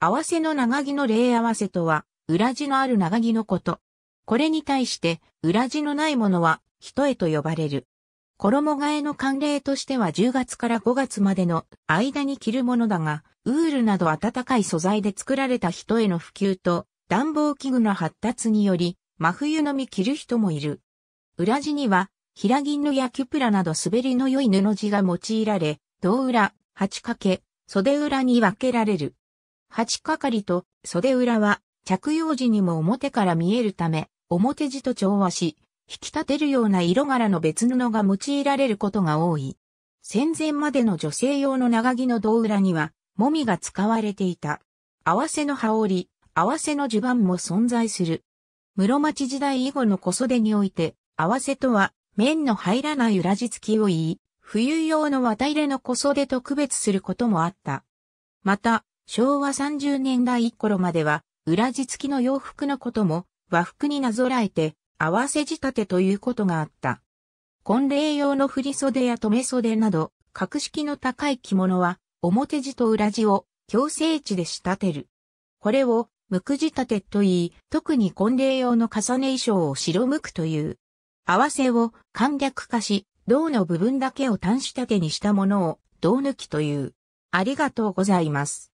合わせの長木の例合わせとは、裏地のある長木のこと。これに対して、裏地のないものは、人へと呼ばれる。衣替えの慣例としては10月から5月までの間に着るものだが、ウールなど暖かい素材で作られた人への普及と暖房器具の発達により、真冬のみ着る人もいる。裏地には、平のやキュプラなど滑りの良い布地が用いられ、胴裏、八掛け、袖裏に分けられる。八かかりと袖裏は着用時にも表から見えるため、表地と調和し、引き立てるような色柄の別布が用いられることが多い。戦前までの女性用の長着の胴裏には、もみが使われていた。合わせの羽織、合わせの襦袢も存在する。室町時代以後の小袖において、合わせとは、面の入らない裏地付きを言い、冬用の綿入れの小袖と区別することもあった。また、昭和30年代頃までは、裏地付きの洋服のことも和服になぞらえて、合わせ仕立てということがあった。婚礼用の振袖や留袖など、格式の高い着物は、表地と裏地を強制地で仕立てる。これを、無く仕立てと言い、特に婚礼用の重ね衣装を白無くという。合わせを簡略化し、銅の部分だけを単仕立てにしたものを銅抜きという。ありがとうございます。